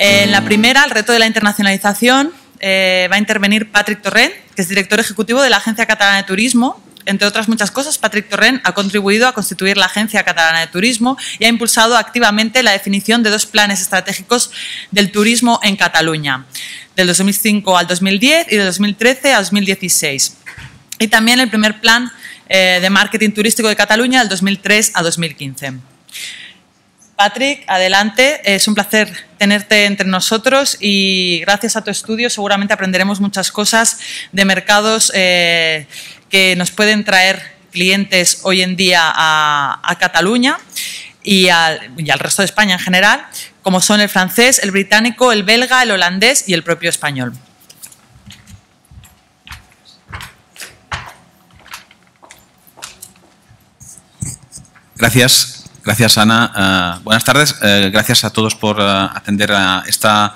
En la primera, el reto de la internacionalización, eh, va a intervenir Patrick Torrent, que es director ejecutivo de la Agencia Catalana de Turismo. Entre otras muchas cosas, Patrick Torrent ha contribuido a constituir la Agencia Catalana de Turismo y ha impulsado activamente la definición de dos planes estratégicos del turismo en Cataluña, del 2005 al 2010 y del 2013 al 2016. Y también el primer plan eh, de marketing turístico de Cataluña del 2003 a 2015. Patrick, adelante. Es un placer tenerte entre nosotros y gracias a tu estudio seguramente aprenderemos muchas cosas de mercados eh, que nos pueden traer clientes hoy en día a, Cataluña y al, y al resto de España en general, como son el francés, el británico, el belga, el holandés y el propio español. Gracias. Gracias, Ana. Eh, buenas tardes. Eh, gracias a todos por eh, atender a esta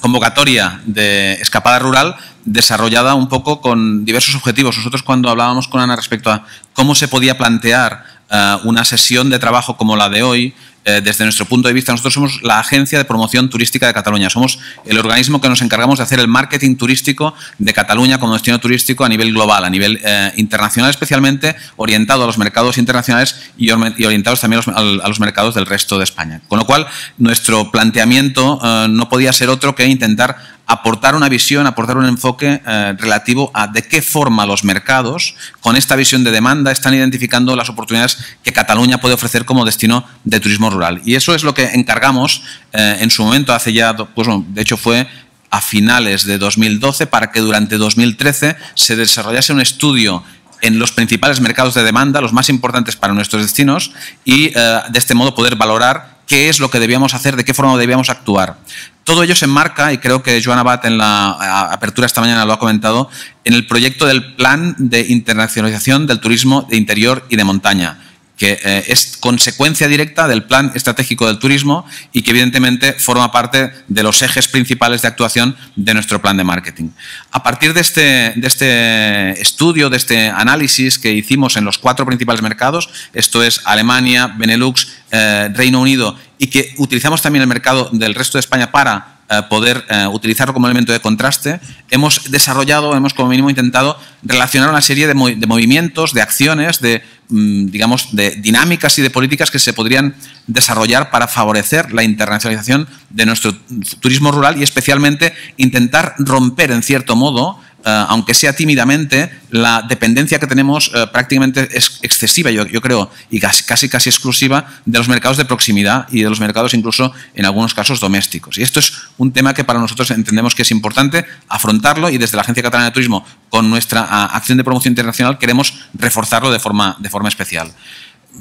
convocatoria de Escapada Rural desarrollada un poco con diversos objetivos. Nosotros cuando hablábamos con Ana respecto a cómo se podía plantear eh, una sesión de trabajo como la de hoy, eh, desde nuestro punto de vista, nosotros somos la Agencia de Promoción Turística de Cataluña. Somos el organismo que nos encargamos de hacer el marketing turístico de Cataluña como destino turístico a nivel global, a nivel eh, internacional, especialmente orientado a los mercados internacionales y, orientados también a los, mercados del resto de España. Con lo cual, nuestro planteamiento no podía ser otro que intentar aportar una visión, aportar un enfoque eh, relativo a de qué forma los mercados, con esta visión de demanda, están identificando las oportunidades que Cataluña puede ofrecer como destino de turismo rural. Y eso es lo que encargamos eh, en su momento, hace ya, pues, de hecho fue a finales de 2012, para que durante 2013 se desarrollase un estudio en los principales mercados de demanda, los más importantes para nuestros destinos, y eh, de este modo poder valorar qué es lo que debíamos hacer, de qué forma debíamos actuar todo ello se enmarca, y creo que Joan Abad en la apertura esta mañana lo ha comentado, en el proyecto del Plan de Internacionalización del Turismo de Interior y de Montaña, que eh, es consecuencia directa del plan estratégico del turismo y que evidentemente forma parte de los ejes principales de actuación de nuestro plan de marketing. A partir de este, de este estudio, de este análisis que hicimos en los cuatro principales mercados, esto es Alemania, Benelux, eh, Reino Unido, y que utilizamos también el mercado del resto de España para eh, poder utilizarlo como elemento de contraste, hemos desarrollado, hemos como mínimo intentado relacionar una serie de, de movimientos, de acciones, de Mm, digamos, de dinámicas y de políticas que se podrían desarrollar para favorecer la internacionalización de nuestro turismo rural y especialmente intentar romper, en cierto modo, eh, aunque sea tímidamente, la dependencia que tenemos eh, prácticamente es excesiva, yo, creo, y casi, casi, casi exclusiva de los mercados de proximidad y de los mercados incluso en algunos casos domésticos. Y esto es un tema que para nosotros entendemos que es importante afrontarlo y desde la Agencia Catalana de Turismo, con nuestra acción de promoción internacional, queremos reforzarlo de forma, de forma especial.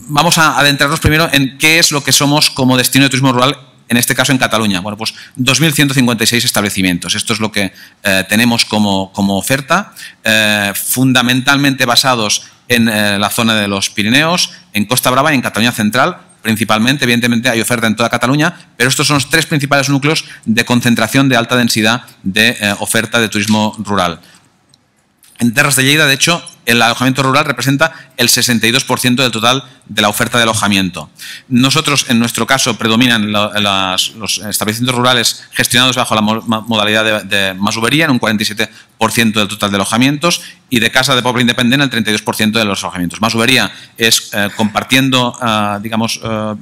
Vamos a adentrarnos primero en qué es lo que somos como destino de turismo rural en este caso en Cataluña. Bueno, pues 2.156 establecimientos. Esto es lo que eh, tenemos como, oferta, eh, fundamentalmente basados en eh, la zona de los Pirineos, en Costa Brava y en Cataluña Central, principalmente. Evidentemente hay oferta en toda Cataluña, pero estos son los tres principales núcleos de concentración de alta densidad de oferta de turismo rural. En Terras de Lleida, de hecho, el alojamiento rural representa el 62% del total de la oferta de alojamiento. Nosotros, en nuestro caso, predominan los establecimientos rurales gestionados bajo la modalidad de, de masubería, en un 47% del total de alojamientos, y de casa de pobre independiente, el 32% de los alojamientos. Masubería es eh, compartiendo, ah, digamos, eh,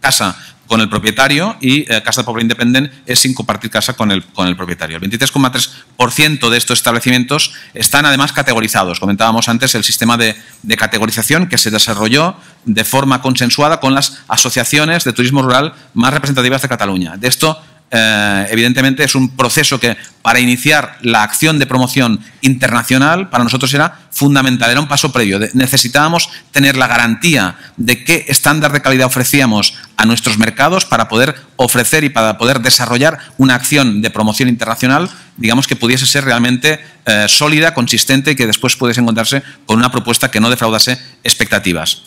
casa con el propietario y eh, casa de pobre independent es sin compartir casa con el, con el propietario. El 23,3% de estos establecimientos están además categorizados. Comentábamos antes el sistema de, de, categorización que se desarrolló de forma consensuada con las asociaciones de turismo rural más representativas de Cataluña. De esto, eh, evidentemente es un proceso que para iniciar la acción de promoción internacional para nosotros era fundamental, era un paso previo. necesitábamos tener la garantía de qué estándar de calidad ofrecíamos a nuestros mercados para poder ofrecer y para poder desarrollar una acción de promoción internacional, digamos que pudiese ser realmente eh, sólida, consistente y que después pudiese encontrarse con una propuesta que no defraudase expectativas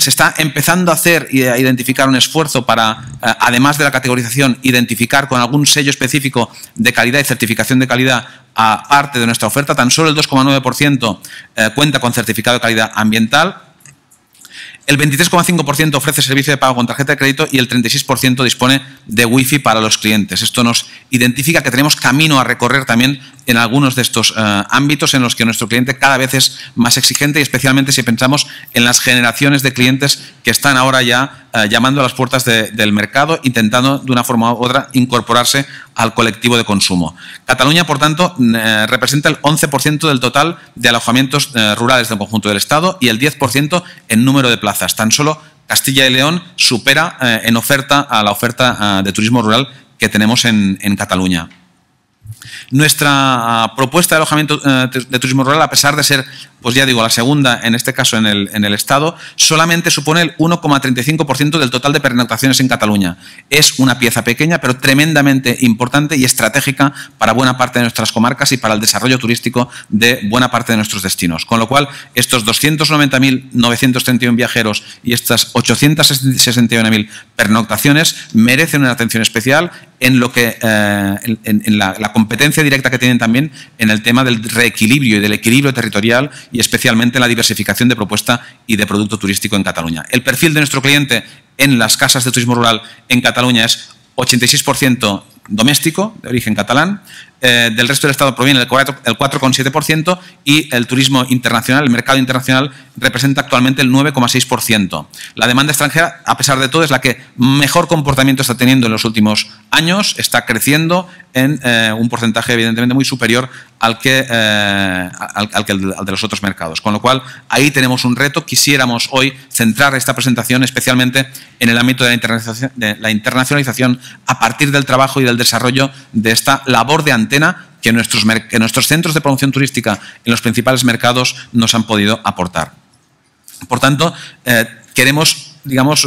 se está empezando a hacer y a identificar un esfuerzo para, eh, además de la categorización, identificar con algún sello específico de calidad y certificación de calidad a parte de nuestra oferta. Tan solo el 2,9% eh, cuenta con certificado de calidad ambiental. El 23,5% ofrece servicio de pago con tarjeta de crédito y el 36% dispone de Wi-Fi para los clientes. Esto nos identifica que tenemos camino a recorrer también en algunos de estos eh, ámbitos en los que nuestro cliente cada vez es más exigente y especialmente si pensamos en las generaciones de clientes que están ahora ya eh, llamando a las puertas del mercado, intentando de una forma u otra incorporarse al colectivo de consumo. Cataluña, por tanto, eh, representa el 11% del total de alojamientos eh, rurales del conjunto del Estado y el 10% en número de plazas. Tan solo Castilla y León supera eh, en oferta a la oferta de turismo rural que tenemos en Cataluña. Nuestra ah, propuesta de alojamiento eh, de turismo rural, a pesar de ser, pues ya digo, la segunda en este caso en el, en el Estado, solamente supone el 1,35% del total de pernoctaciones en Cataluña. Es una pieza pequeña, pero tremendamente importante y estratégica para buena parte de nuestras comarcas y para el desarrollo turístico de buena parte de nuestros destinos. Con lo cual, estos 290.931 viajeros y estas 861.000 pernoctaciones merecen una atención especial en, lo que, eh, en, la, la, competencia directa que tienen también en el tema del reequilibrio y del equilibrio territorial y especialmente en la diversificación de propuesta y de producto turístico en Cataluña. El perfil de nuestro cliente en las casas de turismo rural en Cataluña es 86% doméstico, de origen catalán, eh, del resto del Estado proviene el 4,7% y el turismo internacional, el mercado internacional, representa actualmente el 9,6%. La demanda extranjera, a pesar de todo, es la que mejor comportamiento está teniendo en los últimos años, está creciendo, en eh, un porcentaje evidentemente muy superior al que, eh, al, que el, de los otros mercados. Con lo cual, ahí tenemos un reto. Quisiéramos hoy centrar esta presentación especialmente en el ámbito de la, internacionalización, a partir del trabajo y del desarrollo de esta labor de antena que nuestros, nuestros centros de promoción turística en los principales mercados nos han podido aportar. Por tanto, eh, queremos digamos,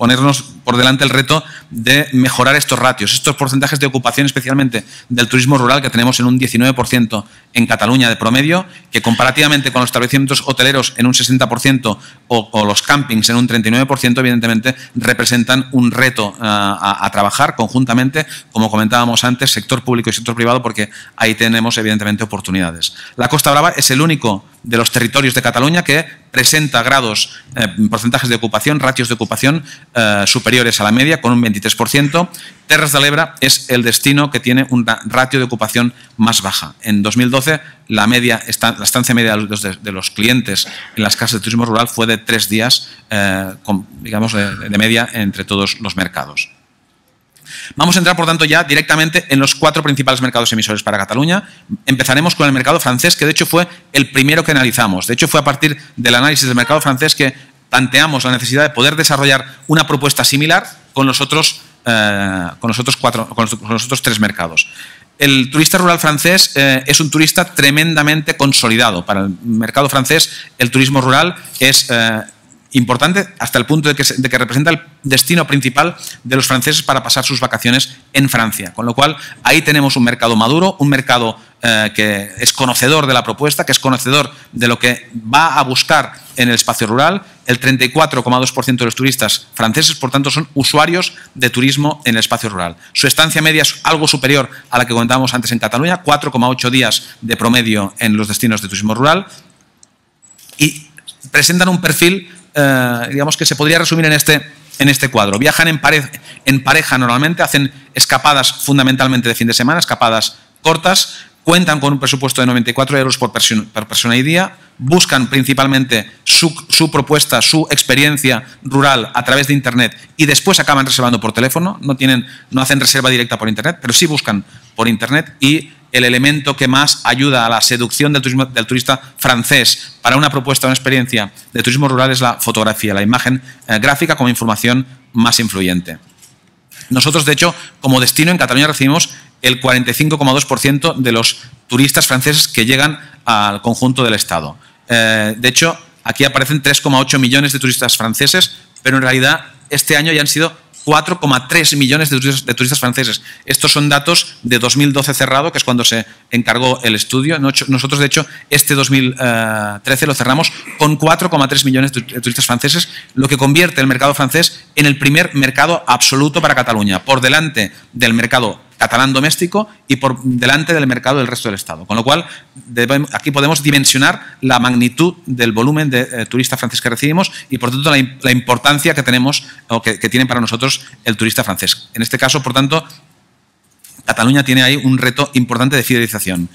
ponernos por delante el reto de mejorar estos ratios, estos porcentajes de ocupación especialmente del turismo rural que tenemos en un 19% en Cataluña de promedio, que comparativamente con los establecimientos hoteleros en un 60% o, los campings en un 39%, evidentemente representan un reto eh, a, trabajar conjuntamente, como comentábamos antes, sector público y sector privado, porque ahí tenemos evidentemente oportunidades. La Costa Brava es el único de los territorios de Cataluña que presenta grados, eh, porcentajes de ocupación, ratios de ocupación eh, superiores a la media, con un 23%. Terras de Alebra es el destino que tiene un ratio de ocupación más baja. En 2012, la, media, la estancia media de los, clientes en las casas de turismo rural fue de tres días, eh, digamos, de media entre todos los mercados. Vamos a entrar, por tanto, ya directamente en los cuatro principales mercados emisores para Cataluña. Empezaremos con el mercado francés, que de hecho fue el primero que analizamos. De hecho, fue a partir del análisis del mercado francés que Planteamos la necesidad de poder desarrollar una propuesta similar con los otros, eh, con cuatro, con tres mercados. El turista rural francés eh, es un turista tremendamente consolidado. Para el mercado francés, el turismo rural es eh, importante hasta el punto de que, representa el destino principal de los franceses para pasar sus vacaciones en Francia. Con lo cual, ahí tenemos un mercado maduro, un mercado eh, que es conocedor de la propuesta, que es conocedor de lo que va a buscar en el espacio rural. El 34,2% de los turistas franceses, por tanto, son usuarios de turismo en el espacio rural. Su estancia media es algo superior a la que comentábamos antes en Cataluña, 4,8 días de promedio en los destinos de turismo rural. Y presentan un perfil eh, digamos que se podría resumir en este, en este cuadro. Viajan en, en pareja normalmente, hacen escapadas fundamentalmente de fin de semana, escapadas cortas, cuentan con un presupuesto de 94 euros por, persona y día, buscan principalmente su, propuesta, su experiencia rural a través de Internet y después acaban reservando por teléfono, no, tienen, no hacen reserva directa por Internet, pero sí buscan por Internet y el elemento que más ayuda a la seducción del, turista francés para una propuesta, una experiencia de turismo rural es la fotografía, la imagen eh, gráfica como información más influyente. Nosotros, de hecho, como destino en Cataluña recibimos el 45,2% de los turistas franceses que llegan al conjunto del Estado. Eh, de hecho, aquí aparecen 3,8 millones de turistas franceses, pero en realidad este año ya han sido 4,3 millones de turistas, franceses. Estos son datos de 2012 cerrado, que es cuando se encargó el estudio. Nosotros, de hecho, este 2013 eh, lo cerramos con 4,3 millones de turistas franceses, lo que convierte el mercado francés en el primer mercado absoluto para Cataluña, por delante del mercado catalán doméstico y por delante del mercado del resto del Estado. Con lo cual, aquí podemos dimensionar la magnitud del volumen de eh, turistas francés que recibimos y, por tanto, la, importancia que tenemos o que, que tiene para nosotros el turista francés. En este caso, por tanto, Cataluña tiene ahí un reto importante de fidelización.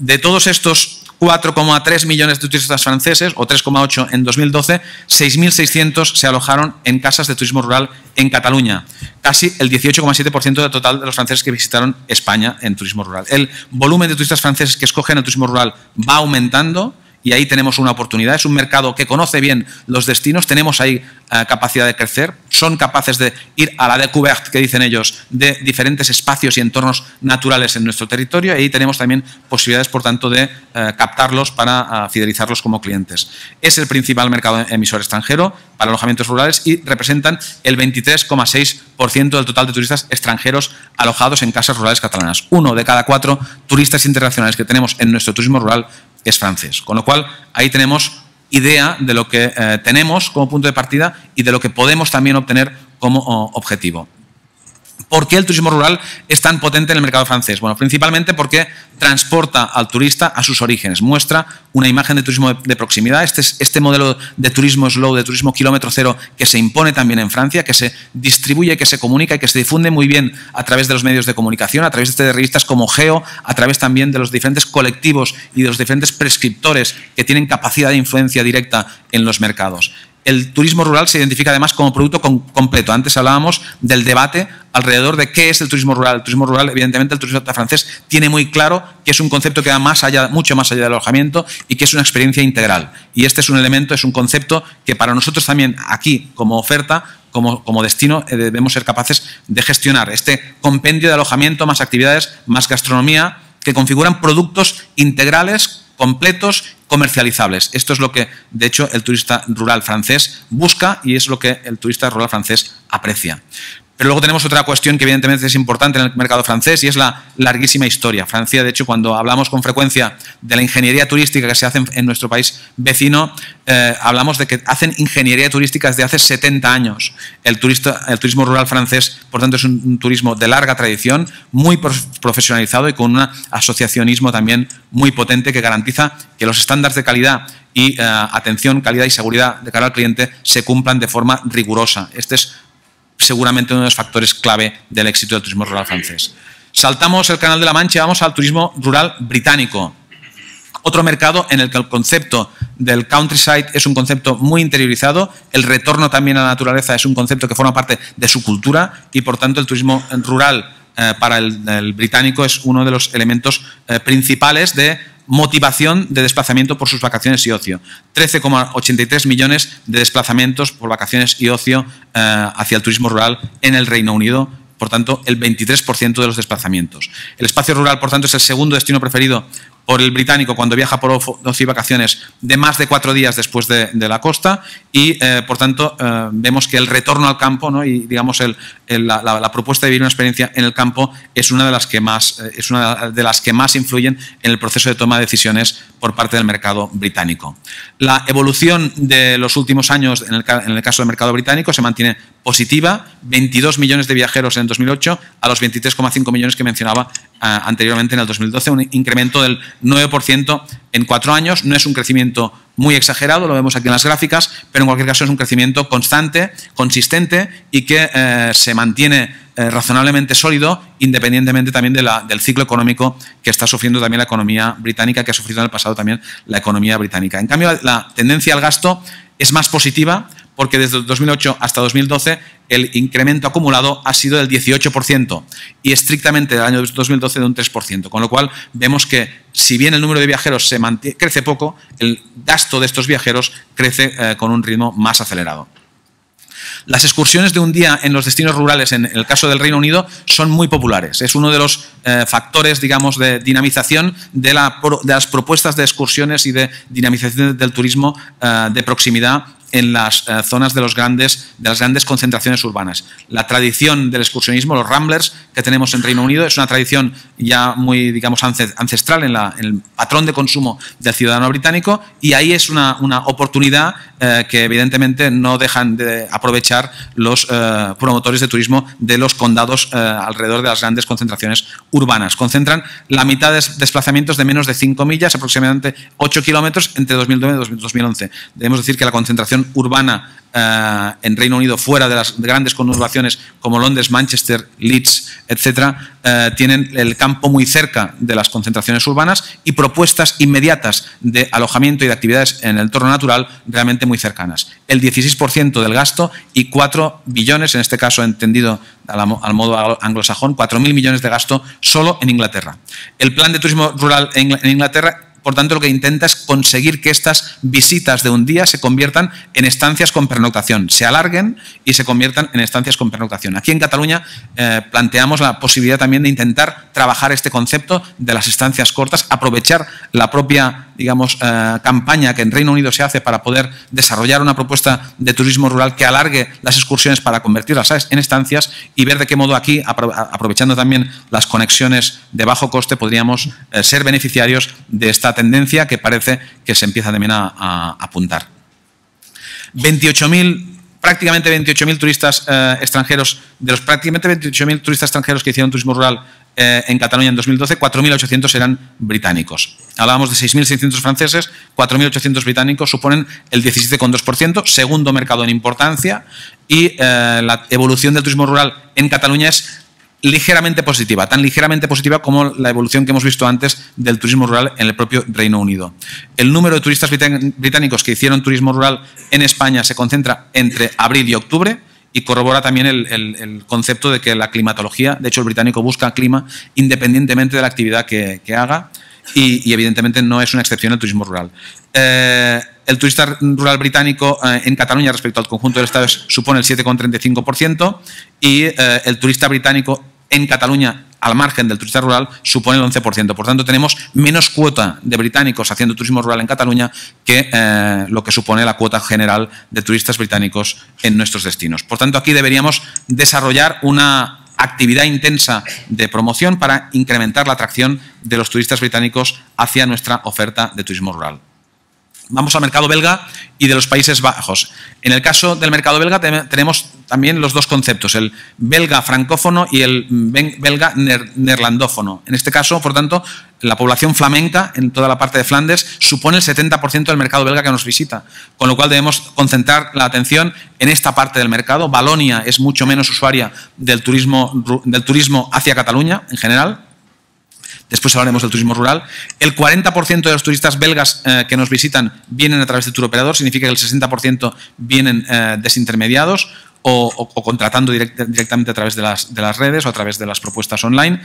De todos estos 4,3 millones de turistas franceses, o 3,8 en 2012, 6.600 se alojaron en casas de turismo rural en Cataluña. Casi el 18,7% del total de los franceses que visitaron España en turismo rural. El volumen de turistas franceses que escogen el turismo rural va aumentando y ahí tenemos una oportunidad. Es un mercado que conoce bien los destinos, tenemos ahí eh, capacidad de crecer, son capaces de ir a la découverte, que dicen ellos, de diferentes espacios y entornos naturales en nuestro territorio, y ahí tenemos también posibilidades, por tanto, de eh, captarlos para eh, fidelizarlos como clientes. Es el principal mercado emisor extranjero para alojamientos rurales y representan el 23,6% del total de turistas extranjeros alojados en casas rurales catalanas. Uno de cada cuatro turistas internacionales que tenemos en nuestro turismo rural es francés. Con lo cual, ahí tenemos idea de lo que eh, tenemos como punto de partida y de lo que podemos también obtener como objetivo. ¿Por qué el turismo rural es tan potente en el mercado francés? Bueno, principalmente porque transporta al turista a sus orígenes, muestra una imagen de turismo de, proximidad. Este, es, este modelo de turismo slow, de turismo kilómetro cero, que se impone también en Francia, que se distribuye, que se comunica y que se difunde muy bien a través de los medios de comunicación, a través de este revistas como Geo, a través también de los diferentes colectivos y de los diferentes prescriptores que tienen capacidad de influencia directa en los mercados el turismo rural se identifica además como producto completo. Antes hablábamos del debate alrededor de qué es el turismo rural. El turismo rural, evidentemente, el turismo francés tiene muy claro que es un concepto que va más allá, mucho más allá del alojamiento y que es una experiencia integral. Y este es un elemento, es un concepto que para nosotros también aquí, como oferta, como, como, destino eh, debemos ser capaces de gestionar este compendio de alojamiento, más actividades, más gastronomía, que configuran productos integrales completos, comercializables. Esto es lo que, de hecho, el turista rural francés busca y es lo que el turista rural francés aprecia. Pero luego tenemos otra cuestión que evidentemente es importante en el mercado francés y es la larguísima historia. Francia, de hecho, cuando hablamos con frecuencia de la ingeniería turística que se hace en nuestro país vecino, eh, hablamos de que hacen ingeniería turística desde hace 70 años. El, turismo rural francés, por tanto, es un, turismo de larga tradición, muy profesionalizado y con un asociacionismo también muy potente que garantiza que los estándares de calidad y eh, atención, calidad y seguridad de cara al cliente se cumplan de forma rigurosa. Este es seguramente uno de los factores clave del éxito del turismo rural francés. Saltamos el Canal de la Mancha y vamos al turismo rural británico. Otro mercado en el que el concepto del countryside es un concepto muy interiorizado, el retorno también a la naturaleza es un concepto que forma parte de su cultura y por tanto el turismo rural eh, para el, británico es uno de los elementos eh, principales de motivación de desplazamiento por sus vacaciones y ocio. 13,83 millones de desplazamientos por vacaciones y ocio eh, hacia el turismo rural en el Reino Unido por tanto, el 23% de los desplazamientos. El espacio rural, por tanto, es el segundo destino preferido por el británico cuando viaja por 12 vacaciones de más de cuatro días después de, la costa y, eh, por tanto, eh, vemos que el retorno al campo ¿no? y, digamos, la, propuesta de vivir una experiencia en el campo es una de las que más, eh, es una de las que más influyen en el proceso de toma de decisiones por parte del mercado británico. La evolución de los últimos años en el, en el caso del mercado británico se mantiene positiva, 22 millones de viajeros en 2008 a los 23,5 millones que mencionaba anteriormente en el 2012, un incremento del 9% en cuatro años. No es un crecimiento muy exagerado, lo vemos aquí en las gráficas, pero en cualquier caso es un crecimiento constante, consistente y que eh, se mantiene eh, razonablemente sólido, independientemente también del ciclo económico que está sufriendo también la economía británica, que ha sufrido en el pasado también la economía británica. En cambio, la tendencia al gasto es más positiva, porque desde 2008 hasta 2012 el incremento acumulado ha sido del 18% y estrictamente del año 2012 de un 3%, con lo cual vemos que si bien el número de viajeros se mantiene, crece poco, el gasto de estos viajeros crece eh, con un ritmo más acelerado. Las excursiones de un día en los destinos rurales, en el caso del Reino Unido, son muy populares. Es uno de los eh, factores, digamos, de dinamización de, las propuestas de excursiones y de dinamización del turismo eh, de proximidad en las eh, zonas de, los grandes, de las grandes concentraciones urbanas. La tradición del excursionismo, los ramblers que tenemos en Reino Unido, es una tradición ya muy, digamos, ancestral en, el patrón de consumo del ciudadano británico y ahí es una, una oportunidad eh, que evidentemente no dejan de aprovechar los eh, promotores de turismo de los condados alrededor de las grandes concentraciones urbanas. Concentran la mitad de desplazamientos de menos de 5 millas, aproximadamente 8 kilómetros entre 2009 y 2011. Debemos decir que la concentración urbana eh, en Reino Unido, fuera de las grandes conurbaciones como Londres, Manchester, Leeds, etcétera, eh, tienen el campo muy cerca de las concentraciones urbanas y propuestas inmediatas de alojamiento y de actividades en el entorno natural realmente muy cercanas. El 16% del gasto y 4 billones, en este caso entendido al, modo anglosajón, 4.000 millones de gasto solo en Inglaterra. El plan de turismo rural en Inglaterra por tanto, lo que intenta es conseguir que estas visitas de un día se conviertan en estancias con pernoctación, se alarguen y se conviertan en estancias con pernoctación. Aquí en Cataluña eh, planteamos la posibilidad también de intentar trabajar este concepto de las estancias cortas, aprovechar la propia digamos, eh, campaña que en Reino Unido se hace para poder desarrollar una propuesta de turismo rural que alargue las excursiones para convertirlas en estancias y ver de qué modo aquí, aprovechando también las conexiones de bajo coste, podríamos eh, ser beneficiarios de esta tendencia que parece que se empieza también a, apuntar. 28.000 prácticamente 28.000 turistas eh, extranjeros, de los prácticamente 28.000 turistas extranjeros que hicieron turismo rural eh, en Cataluña en 2012, 4.800 eran británicos. Hablábamos de 6.600 franceses, 4.800 británicos suponen el 17,2%, segundo mercado en importancia, y eh, la evolución del turismo rural en Cataluña es ligeramente positiva, tan ligeramente positiva como la evolución que hemos visto antes del turismo rural en el propio Reino Unido. El número de turistas británicos que hicieron turismo rural en España se concentra entre abril y octubre y corrobora también el, concepto de que la climatología, de hecho el británico busca clima independientemente de la actividad que, haga y, evidentemente no es una excepción el turismo rural. Eh, el turista rural británico eh, en Cataluña respecto al conjunto del Estado supone el 7,35% y eh, el turista británico en Cataluña al margen del turista rural supone el 11%. Por tanto, tenemos menos cuota de británicos haciendo turismo rural en Cataluña que eh, lo que supone la cuota general de turistas británicos en nuestros destinos. Por tanto, aquí deberíamos desarrollar una actividad intensa de promoción para incrementar la atracción de los turistas británicos hacia nuestra oferta de turismo rural vamos al mercado belga y de los Países Bajos. En el caso del mercado belga tenemos también los dos conceptos, el belga francófono y el belga neerlandófono. En este caso, por tanto, la población flamenca en toda la parte de Flandes supone el 70% del mercado belga que nos visita, con lo cual debemos concentrar la atención en esta parte del mercado. Balonia es mucho menos usuaria del turismo, del turismo hacia Cataluña en general, después hablaremos del turismo rural. El 40% de los turistas belgas eh, que nos visitan vienen a través de operador. significa que el 60% vienen eh, desintermediados o, contratando directamente a través de las, de las redes o a través de las propuestas online.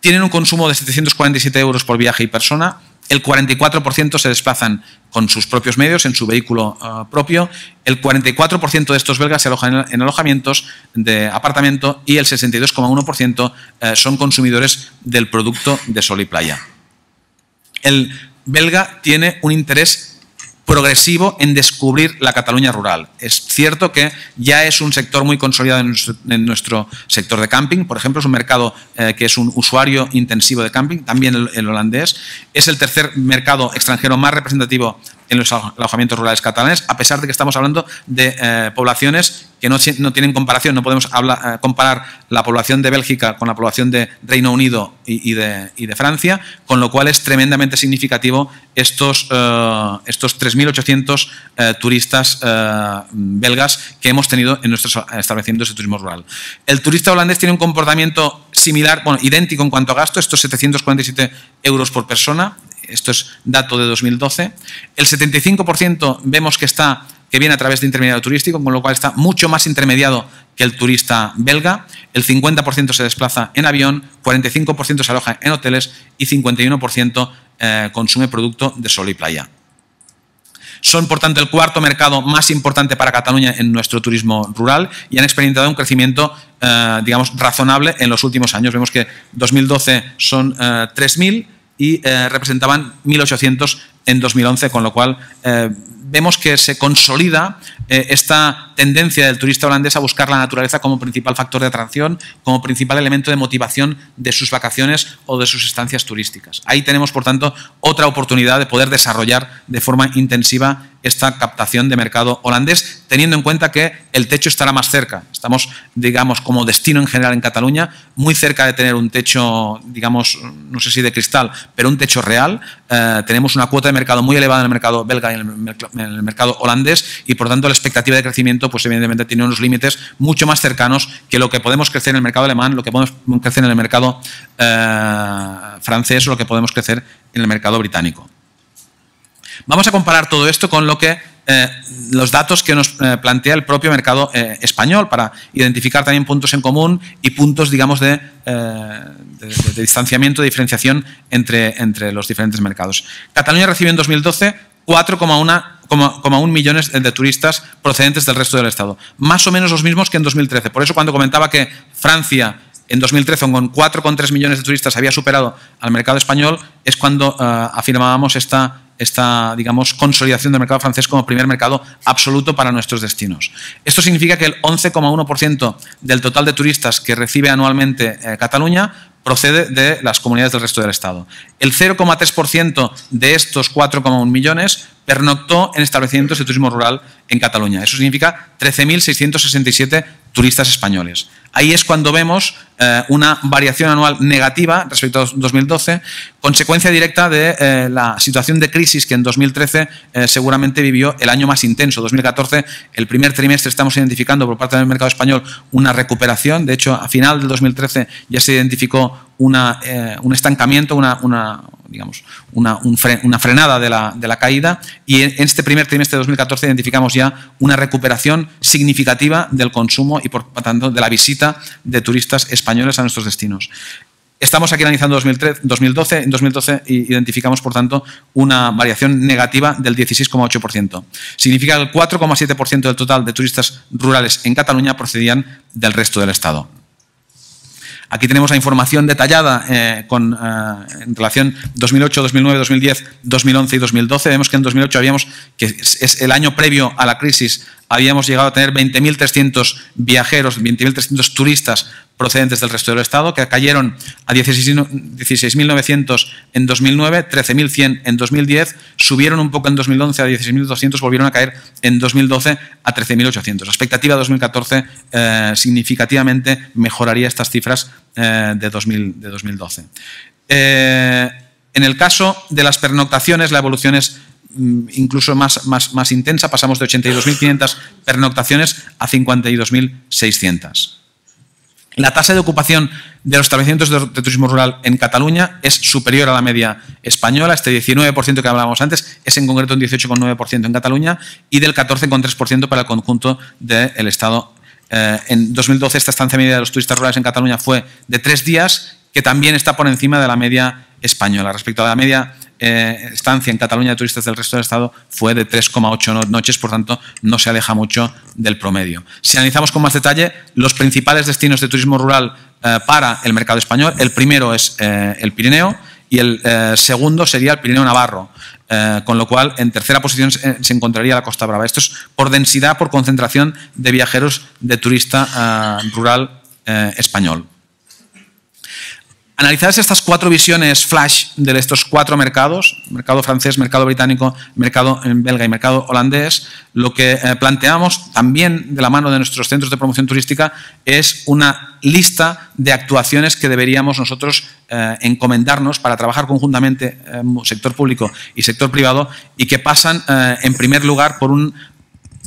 Tienen un consumo de 747 euros por viaje y persona, el 44% se desplazan con sus propios medios, en su vehículo ah, propio, el 44% de estos belgas se alojan en alojamientos de apartamento y el 62,1% eh, son consumidores del producto de sol y playa. El belga tiene un interés progresivo en descubrir la Cataluña rural. Es cierto que ya es un sector muy consolidado en nuestro, sector de camping, por ejemplo, es un mercado eh, que es un usuario intensivo de camping, también el holandés. Es el tercer mercado extranjero más representativo en los alojamientos rurales catalanes, a pesar de que estamos hablando de eh, poblaciones que no, tienen comparación, no podemos hablar, eh, comparar la población de Bélgica con la población de Reino Unido y, de, de, Francia, con lo cual es tremendamente significativo estos, eh, estos 3.800 turistas belgas que hemos tenido en nuestros establecimientos de turismo rural. El turista holandés tiene un comportamiento similar, bueno, idéntico en cuanto a gasto, estos 747 euros por persona, esto es dato de 2012. El 75% vemos que está que viene a través de intermediario turístico, con lo cual está mucho más intermediado que el turista belga. El 50% se desplaza en avión, 45% se aloja en hoteles y 51% eh, consume producto de sol y playa. Son, por tanto, el cuarto mercado más importante para Cataluña en nuestro turismo rural y han experimentado un crecimiento, eh, digamos, razonable en los últimos años. Vemos que 2012 son 3.000 eh, y eh, representaban 1.800 en 2011, con lo cual eh, vemos que se consolida eh, esta tendencia del turista holandés a buscar la naturaleza como principal factor de atracción, como principal elemento de motivación de sus vacaciones o de sus estancias turísticas. Ahí tenemos, por tanto, otra oportunidad de poder desarrollar de forma intensiva esta captación de mercado holandés, teniendo en cuenta que el techo estará más cerca. Estamos, digamos, como destino en general en Cataluña, muy cerca de tener un techo, digamos, no sé si de cristal, pero un techo real. Eh, tenemos una cuota de mercado muy elevada en el mercado belga y en el mercado en el mercado holandés y por tanto la expectativa de crecimiento pues evidentemente tiene unos límites mucho más cercanos que lo que podemos crecer en el mercado alemán, lo que podemos crecer en el mercado eh, francés o lo que podemos crecer en el mercado británico. Vamos a comparar todo esto con lo que eh, los datos que nos eh, plantea el propio mercado español para identificar también puntos en común y puntos, digamos, de, distanciamiento, de diferenciación entre, entre los diferentes mercados. Cataluña recibió en 2012 4,1 millones de turistas procedentes del resto del Estado. Más o menos los mismos que en 2013. Por eso cuando comentaba que Francia en 2013 con 4,3 millones de turistas había superado al mercado español, es cuando eh, afirmábamos esta, esta, digamos, consolidación del mercado francés como primer mercado absoluto para nuestros destinos. Esto significa que el 11,1% del total de turistas que recibe anualmente eh, Cataluña procede de las comunidades del resto del Estado. El 0,3% de estos 4,1 millones pernoctó en establecimientos de turismo rural en Cataluña. Eso significa 13.667 turistas españoles. Ahí es cuando vemos eh, una variación anual negativa respecto a 2012, consecuencia directa de eh, la situación de crisis que en 2013 eh, seguramente vivió el año más intenso. 2014, el primer trimestre, estamos identificando por parte del mercado español una recuperación. De hecho, a final del 2013 ya se identificó una, un estancamiento, una, digamos, una, frenada de la, de la, caída y en este primer trimestre de 2014 identificamos ya una recuperación significativa del consumo y por tanto de la visita de turistas españoles a nuestros destinos. Estamos aquí analizando 2012. En 2012 identificamos, por tanto, una variación negativa del 16,8%. Significa que el 4,7% del total de turistas rurales en Cataluña procedían del resto del Estado. Aquí tenemos la información detallada eh, con, eh, en relación 2008, 2009, 2010, 2011 y 2012. Vemos que en 2008 habíamos, que es el año previo a la crisis, habíamos llegado a tener 20.300 viajeros, 20.300 turistas procedentes del resto del Estado, que cayeron a 16.900 en 2009, 13.100 en 2010, subieron un poco en 2011 a 16.200, volvieron a caer en 2012 a 13.800. La expectativa de 2014 eh, significativamente mejoraría estas cifras eh, de, 2000, de, 2012. Eh, en el caso de las pernoctaciones, la evolución es mm, incluso más, más, más intensa, pasamos de 82.500 pernoctaciones a 52.600. La tasa de ocupación de los establecimientos de turismo rural en Cataluña es superior a la media española. Este 19% que hablábamos antes es en concreto un 18,9% en Cataluña y del 14,3% para el conjunto del Estado. Eh, en 2012 esta estancia media de los turistas rurales en Cataluña fue de tres días, que también está por encima de la media española. Respecto a la media eh, estancia en Cataluña de turistas del resto del Estado fue de 3,8 noches, por tanto, no se aleja mucho del promedio. Si analizamos con más detalle los principales destinos de turismo rural eh, para el mercado español, el primero es eh, el Pirineo y el segundo sería el Pirineo Navarro. con lo cual en tercera posición se, encontraría la Costa Brava. Esto es por densidad, por concentración de viajeros de turista rural español. Analizadas estas cuatro visiones flash de estos cuatro mercados, mercado francés, mercado británico, mercado eh, belga y mercado holandés, lo que eh, planteamos también de la mano de nuestros centros de promoción turística es una lista de actuaciones que deberíamos nosotros eh, encomendarnos para trabajar conjuntamente sector público y sector privado y que pasan en primer lugar por un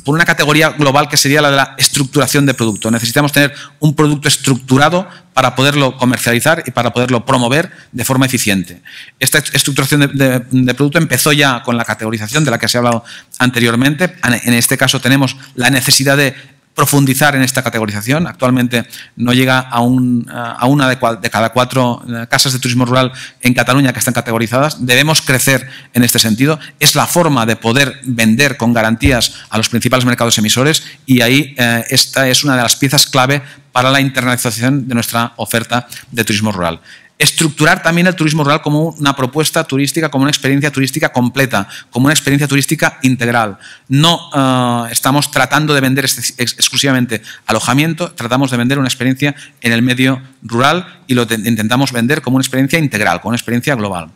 por una categoría global que sería la de la estructuración de producto. Necesitamos tener un producto estructurado para poderlo comercializar y para poderlo promover de forma eficiente. Esta estructuración de, producto empezó ya con la categorización de la que se ha hablado anteriormente. En este caso tenemos la necesidad de profundizar en esta categorización. Actualmente no llega a, un, a una de, de, cada cuatro eh, casas de turismo rural en Cataluña que están categorizadas. Debemos crecer en este sentido. Es la forma de poder vender con garantías a los principales mercados emisores y ahí eh, esta es una de las piezas clave para la internacionalización de nuestra oferta de turismo rural estructurar también el turismo rural como una propuesta turística, como una experiencia turística completa, como una experiencia turística integral. No eh, estamos tratando de vender exclusivamente alojamiento, tratamos de vender una experiencia en el medio rural y lo intentamos vender como una experiencia integral, como una experiencia global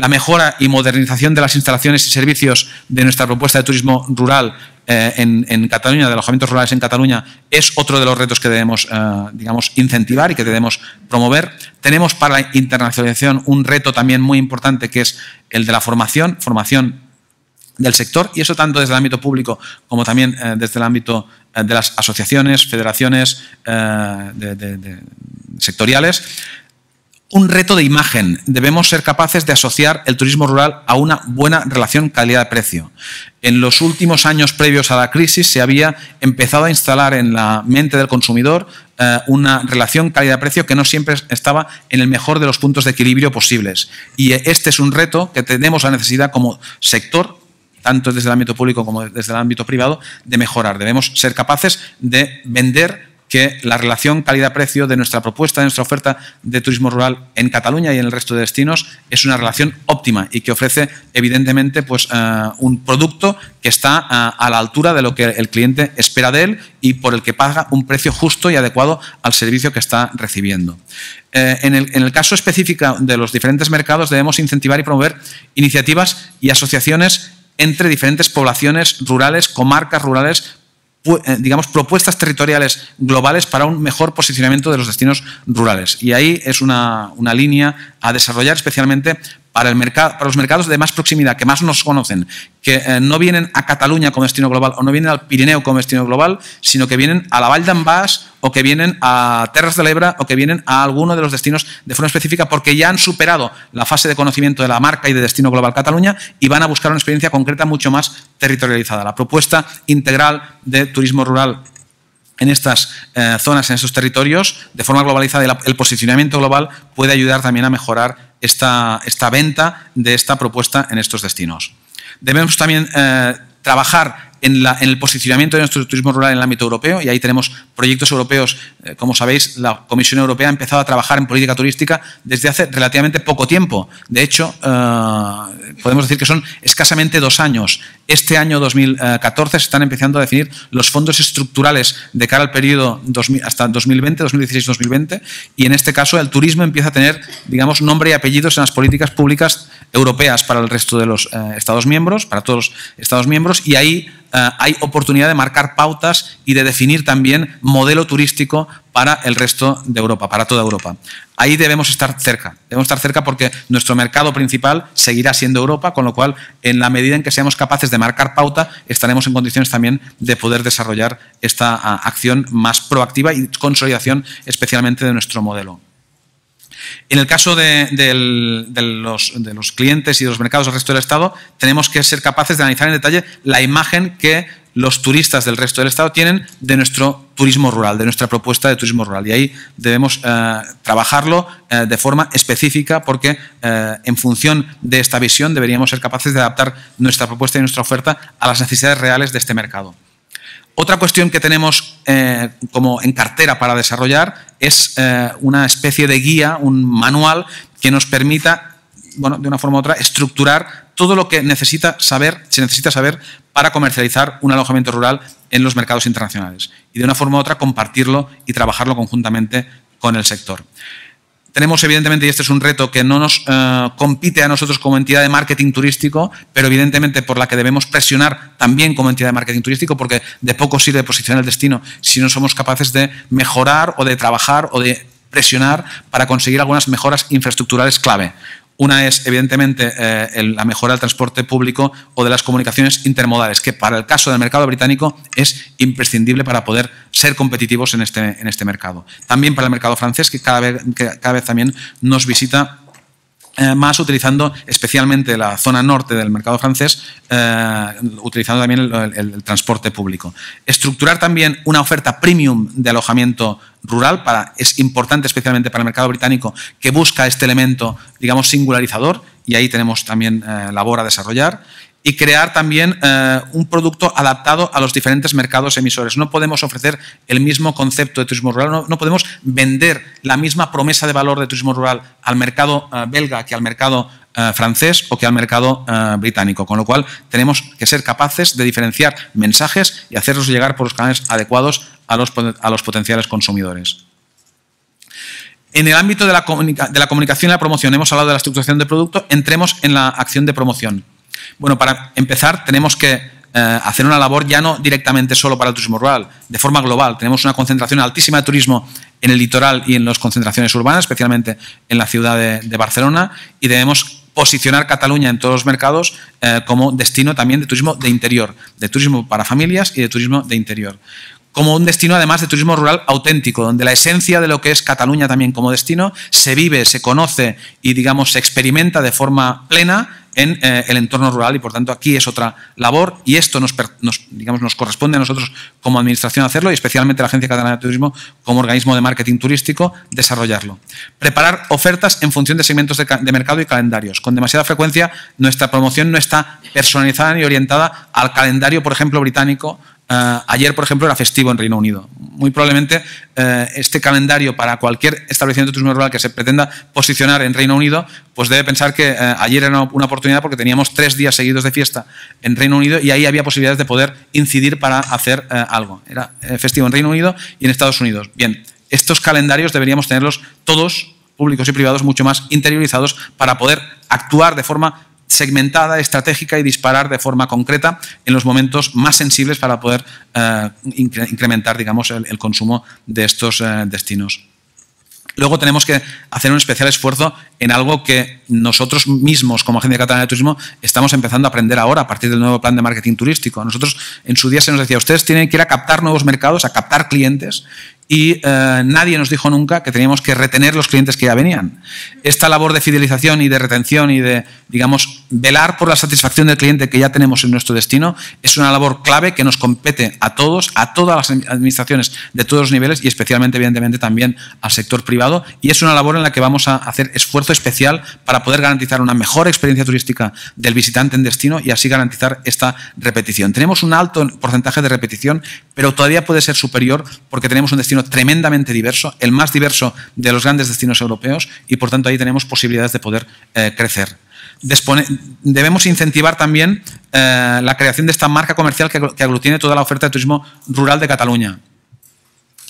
la mejora y modernización de las instalaciones y servicios de nuestra propuesta de turismo rural eh, en, Cataluña, de alojamientos rurales en Cataluña, es otro de los retos que debemos, eh, digamos, incentivar y que debemos promover. Tenemos para la internacionalización un reto también muy importante que es el de la formación, formación del sector, y eso tanto desde el ámbito público como también eh, desde el ámbito de las asociaciones, federaciones sectoriales un reto de imagen. Debemos ser capaces de asociar el turismo rural a una buena relación calidad-precio. En los últimos años previos a la crisis se había empezado a instalar en la mente del consumidor eh, una relación calidad-precio que no siempre estaba en el mejor de los puntos de equilibrio posibles. Y este es un reto que tenemos la necesidad como sector tanto desde el ámbito público como desde el ámbito privado, de mejorar. Debemos ser capaces de vender que la relación calidad-precio de nuestra propuesta, de nuestra oferta de turismo rural en Cataluña y en el resto de destinos es una relación óptima y que ofrece evidentemente pues, eh, un producto que está eh, a la altura de lo que el cliente espera de él y por el que paga un precio justo y adecuado al servicio que está recibiendo. Eh, en, el, en, el, caso específico de los diferentes mercados debemos incentivar y promover iniciativas y asociaciones entre diferentes poblaciones rurales, comarcas rurales, eh, digamos, propuestas territoriales globales para un mejor posicionamiento de los destinos rurales. Y ahí es una, una línea a desarrollar especialmente para, el mercado, para los mercados de más proximidad, que más nos conocen, que eh, no vienen a Cataluña como destino global o no vienen al Pirineo como destino global, sino que vienen a la Vall d'Ambás o que vienen a Terras de Lebra o que vienen a alguno de los destinos de forma específica porque ya han superado la fase de conocimiento de la marca y de destino global Cataluña y van a buscar una experiencia concreta mucho más territorializada. La propuesta integral de turismo rural en estas eh, zonas, en estos territorios, de forma globalizada, el, posicionamiento global puede ayudar también a mejorar esta, esta venta de esta propuesta en estos destinos. Debemos también eh, trabajar en, el posicionamiento de nuestro turismo rural en el ámbito europeo, y ahí tenemos proyectos europeos. Eh, como sabéis, la Comisión Europea ha empezado a trabajar en política turística desde hace relativamente poco tiempo. De hecho, eh, podemos decir que son escasamente dos años. Este año 2014 se están empezando a definir los fondos estructurales de cara al periodo hasta 2020, 2016-2020, y en este caso el turismo empieza a tener, digamos, nombre y apellidos en las políticas públicas europeas para el resto de los eh, Estados miembros, para todos los Estados miembros, y ahí eh, hay oportunidad de marcar pautas y de definir también modelo turístico para el resto de Europa, para toda Europa. Ahí debemos estar cerca, debemos estar cerca porque nuestro mercado principal seguirá siendo Europa, con lo cual, en la medida en que seamos capaces de marcar pauta, estaremos en condiciones también de poder desarrollar esta eh, acción más proactiva y consolidación especialmente de nuestro modelo. En el caso de, los, clientes y de los mercados del resto del Estado, tenemos que ser capaces de analizar en detalle la imagen que los turistas del resto del Estado tienen de nuestro turismo rural, de nuestra propuesta de turismo rural. Y ahí debemos eh, trabajarlo eh, de forma específica porque eh, en función de esta visión deberíamos ser capaces de adaptar nuestra propuesta y nuestra oferta a las necesidades reales de este mercado. Otra cuestión que tenemos eh, como en cartera para desarrollar es eh, una especie de guía, un manual que nos permita, bueno, de una forma u otra, estructurar todo lo que necesita saber, se necesita saber para comercializar un alojamiento rural en los mercados internacionales. Y de una forma u otra compartirlo y trabajarlo conjuntamente con el sector tenemos evidentemente, y este es un reto que no nos eh, compite a nosotros como entidad de marketing turístico, pero evidentemente por la que debemos presionar también como entidad de marketing turístico, porque de poco sirve posicionar el destino si no somos capaces de mejorar o de trabajar o de presionar para conseguir algunas mejoras infraestructurales clave. Una es, evidentemente, eh, la mejora del transporte público o de las comunicaciones intermodales, que para el caso del mercado británico es imprescindible para poder ser competitivos en este, en este mercado. También para el mercado francés, que cada vez, que cada vez también nos visita eh, más utilizando especialmente la zona norte del mercado francés, eh, utilizando también el, transporte público. Estructurar también una oferta premium de alojamiento rural para, es importante especialmente para el mercado británico que busca este elemento, digamos, singularizador y ahí tenemos también eh, labor a desarrollar y crear también eh, un producto adaptado a los diferentes mercados emisores. No podemos ofrecer el mismo concepto de turismo rural, no, podemos vender la misma promesa de valor de turismo rural al mercado eh, belga que al mercado eh, francés o que al mercado británico. Con lo cual tenemos que ser capaces de diferenciar mensajes y hacerlos llegar por los canales adecuados a los, potenciales consumidores. En el ámbito de la, de la comunicación y la promoción hemos hablado de la estructuración de producto, entremos en la acción de promoción. Bueno, para empezar tenemos que eh, hacer una labor ya no directamente solo para el turismo rural, de forma global. Tenemos una concentración altísima de turismo en el litoral y en las concentraciones urbanas, especialmente en la ciudad de, Barcelona, y debemos posicionar Cataluña en todos los mercados eh, como destino también de turismo de interior, de turismo para familias y de turismo de interior. Como un destino además de turismo rural auténtico, donde la esencia de lo que es Cataluña también como destino se vive, se conoce y digamos se experimenta de forma plena en eh, el entorno rural y por tanto aquí es otra labor y esto nos, corresponde a nosotros como administración hacerlo y especialmente a la Agencia Catalana de Turismo como organismo de marketing turístico desarrollarlo. Preparar ofertas en función de segmentos de mercado y calendarios. Con demasiada frecuencia nuestra promoción no está personalizada ni orientada al calendario, por ejemplo, británico eh, ayer, por ejemplo, era festivo en Reino Unido. Muy probablemente eh, este calendario para cualquier establecimiento de turismo rural que se pretenda posicionar en Reino Unido, pues debe pensar que eh, ayer era una oportunidad porque teníamos tres días seguidos de fiesta en Reino Unido y ahí había posibilidades de poder incidir para hacer algo. Era festivo en Reino Unido y en Estados Unidos. Bien, estos calendarios deberíamos tenerlos todos, públicos y privados, mucho más interiorizados para poder actuar de forma segmentada, estratégica y disparar de forma concreta en los momentos más sensibles para poder eh, incrementar digamos, el, consumo de estos eh, destinos. Luego tenemos que hacer un especial esfuerzo en algo que nosotros mismos, como Agencia Catalana de Turismo, estamos empezando a aprender ahora a partir del nuevo plan de marketing turístico. Nosotros en su día se nos decía, ustedes tienen que ir a captar nuevos mercados, a captar clientes, y eh, nadie nos dijo nunca que teníamos que retener los clientes que ya venían. Esta labor de fidelización y de retención y de, digamos, velar por la satisfacción del cliente que ya tenemos en nuestro destino es una labor clave que nos compete a todos, a todas las administraciones de todos los niveles y especialmente, evidentemente, también al sector privado. Y es una labor en la que vamos a hacer esfuerzo especial para poder garantizar una mejor experiencia turística del visitante en destino y así garantizar esta repetición. Tenemos un alto porcentaje de repetición pero todavía puede ser superior porque tenemos un destino tremendamente diverso, el más diverso de los grandes destinos europeos y por tanto ahí tenemos posibilidades de poder eh, crecer. debemos incentivar también eh, la creación de esta marca comercial que, aglutina aglutine toda la oferta de turismo rural de Cataluña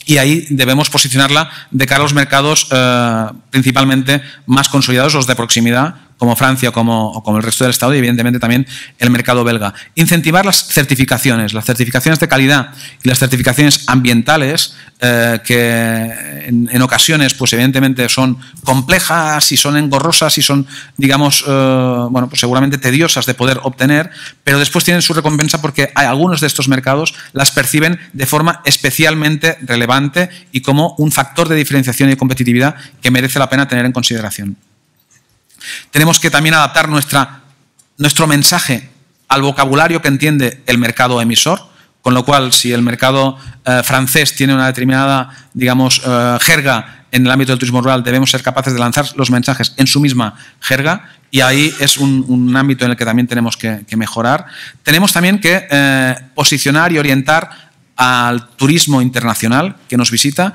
y ahí debemos posicionarla de cara a los mercados eh, principalmente más consolidados, los de proximidad, como Francia o como, el resto del Estado y evidentemente también el mercado belga. Incentivar las certificaciones, las certificaciones de calidad y las certificaciones ambientales eh, que en, ocasiones pues evidentemente son complejas y son engorrosas y son digamos eh, bueno pues seguramente tediosas de poder obtener, pero después tienen su recompensa porque hay algunos de estos mercados las perciben de forma especialmente relevante y como un factor de diferenciación y competitividad que merece la pena tener en consideración. Tenemos que también adaptar nuestra, nuestro mensaje al vocabulario que entiende el mercado emisor, con lo cual si el mercado eh, francés tiene una determinada, digamos, eh, jerga en el ámbito del turismo rural, debemos ser capaces de lanzar los mensajes en su misma jerga y ahí es un, ámbito en el que también tenemos que, mejorar. Tenemos también que eh, posicionar y orientar al turismo internacional que nos visita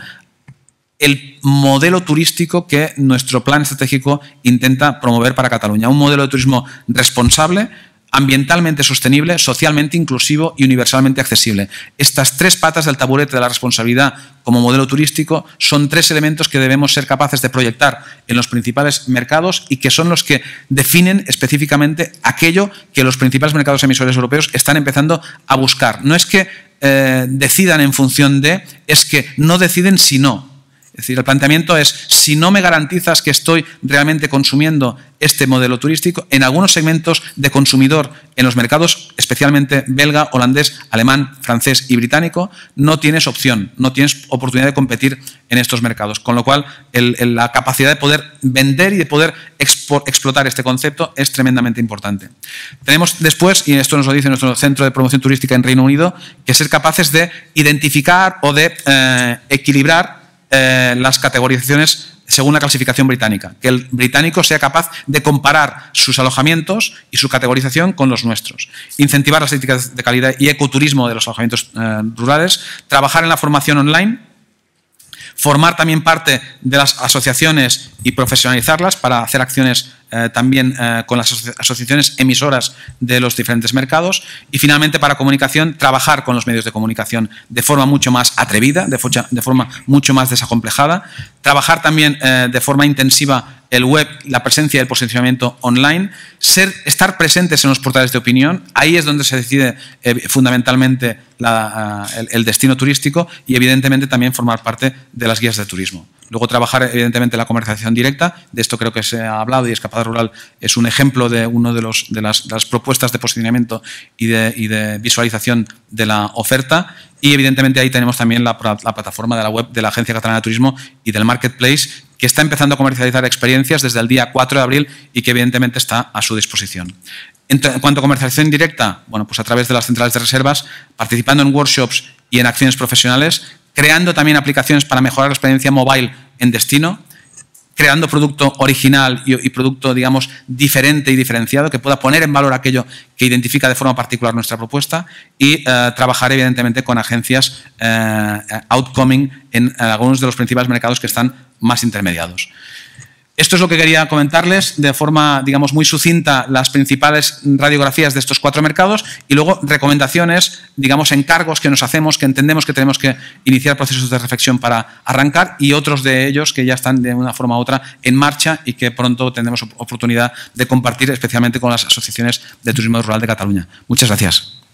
el modelo turístico que nuestro plan estratégico intenta promover para Cataluña. Un modelo de turismo responsable, ambientalmente sostenible, socialmente inclusivo y universalmente accesible. Estas tres patas del taburete de la responsabilidad como modelo turístico son tres elementos que debemos ser capaces de proyectar en los principales mercados y que son los que definen específicamente aquello que los principales mercados emisores europeos están empezando a buscar. No es que eh, decidan en función de, es que no deciden sino no es decir, el planteamiento es, si no me garantizas que estoy realmente consumiendo este modelo turístico, en algunos segmentos de consumidor, en los mercados especialmente belga, holandés, alemán, francés y británico, no tienes opción, no tienes oportunidad de competir en estos mercados. Con lo cual, la capacidad de poder vender y de poder explotar este concepto es tremendamente importante. Tenemos después, y esto nos lo dice nuestro Centro de Promoción Turística en Reino Unido, que ser capaces de identificar o de eh, equilibrar eh, las categorizaciones según la clasificación británica, que el británico sea capaz de comparar sus alojamientos y su categorización con los nuestros, incentivar las éticas de calidad y ecoturismo de los alojamientos eh, rurales, trabajar en la formación online, formar también parte de las asociaciones y profesionalizarlas para hacer acciones eh, también eh, con las asociaciones emisoras de los diferentes mercados y finalmente para comunicación trabajar con los medios de comunicación de forma mucho más atrevida, de, forma mucho más desacomplejada, trabajar también eh, de forma intensiva el web, la presencia y el posicionamiento online, ser, estar presentes en los portales de opinión, ahí es donde se decide fundamentalmente ah, el, destino turístico y evidentemente también formar parte de las guías de turismo. Luego trabajar, evidentemente, la comercialización directa. De esto creo que se ha hablado y Escapada Rural es un ejemplo de una de, las, propuestas de posicionamiento y de, visualización de la oferta. Y, evidentemente, ahí tenemos también la, plataforma de la web de la Agencia Catalana de Turismo y del Marketplace, que está empezando a comercializar experiencias desde el día 4 de abril y que, evidentemente, está a su disposición. En cuanto a comercialización directa, bueno, pues a través de las centrales de reservas, participando en workshops y en acciones profesionales, creando también aplicaciones para mejorar la experiencia móvil en destino, creando producto original y, producto, digamos, diferente y diferenciado, que pueda poner en valor aquello que identifica de forma particular nuestra propuesta y eh, trabajar, evidentemente, con agencias eh, outcoming en algunos de los principales mercados que están más intermediados. Esto es lo que quería comentarles de forma, digamos, muy sucinta las principales radiografías de estos cuatro mercados y luego recomendaciones, digamos, encargos que nos hacemos, que entendemos que tenemos que iniciar procesos de reflexión para arrancar y otros de ellos que ya están de una forma u otra en marcha y que pronto tendremos oportunidad de compartir, especialmente con las asociaciones de turismo rural de Cataluña. Muchas gracias.